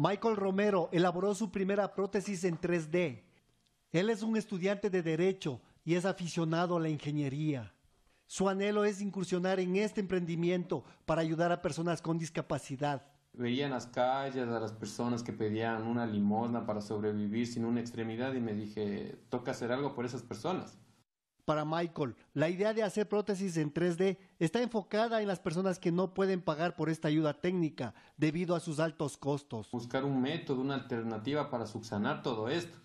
Michael Romero elaboró su primera prótesis en 3D. Él es un estudiante de derecho y es aficionado a la ingeniería. Su anhelo es incursionar en este emprendimiento para ayudar a personas con discapacidad. Veía en las calles a las personas que pedían una limosna para sobrevivir sin una extremidad y me dije, toca hacer algo por esas personas para Michael. La idea de hacer prótesis en 3D está enfocada en las personas que no pueden pagar por esta ayuda técnica debido a sus altos costos. Buscar un método, una alternativa para subsanar todo esto.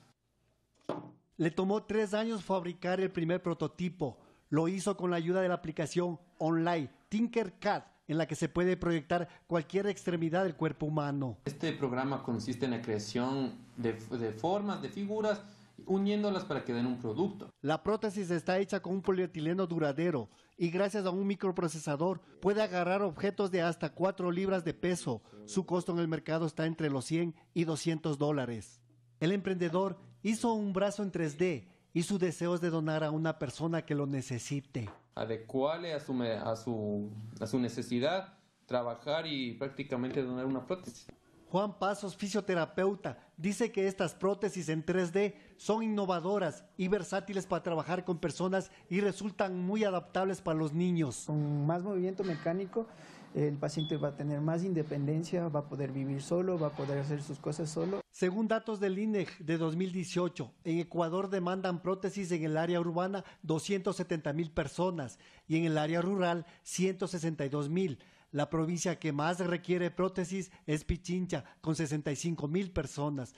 Le tomó tres años fabricar el primer prototipo. Lo hizo con la ayuda de la aplicación online Tinkercad, en la que se puede proyectar cualquier extremidad del cuerpo humano. Este programa consiste en la creación de, de formas, de figuras uniéndolas para que den un producto. La prótesis está hecha con un polietileno duradero y gracias a un microprocesador puede agarrar objetos de hasta 4 libras de peso. Su costo en el mercado está entre los 100 y 200 dólares. El emprendedor hizo un brazo en 3D y su deseo es de donar a una persona que lo necesite. Adecuarle a su, a su necesidad, trabajar y prácticamente donar una prótesis. Juan Pasos, fisioterapeuta, dice que estas prótesis en 3D son innovadoras y versátiles para trabajar con personas y resultan muy adaptables para los niños. Con más movimiento mecánico, el paciente va a tener más independencia, va a poder vivir solo, va a poder hacer sus cosas solo. Según datos del INEG de 2018, en Ecuador demandan prótesis en el área urbana 270 mil personas y en el área rural 162 mil. La provincia que más requiere prótesis es Pichincha, con 65 mil personas.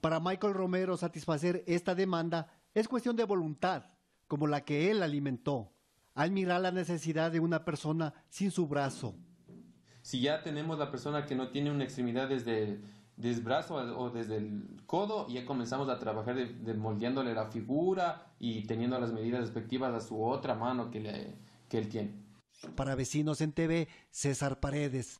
Para Michael Romero satisfacer esta demanda es cuestión de voluntad, como la que él alimentó, al mirar la necesidad de una persona sin su brazo. Si ya tenemos la persona que no tiene una extremidad desde el brazo o desde el codo, ya comenzamos a trabajar de, moldeándole la figura y teniendo las medidas respectivas a su otra mano que, que él tiene. Para Vecinos en TV, César Paredes.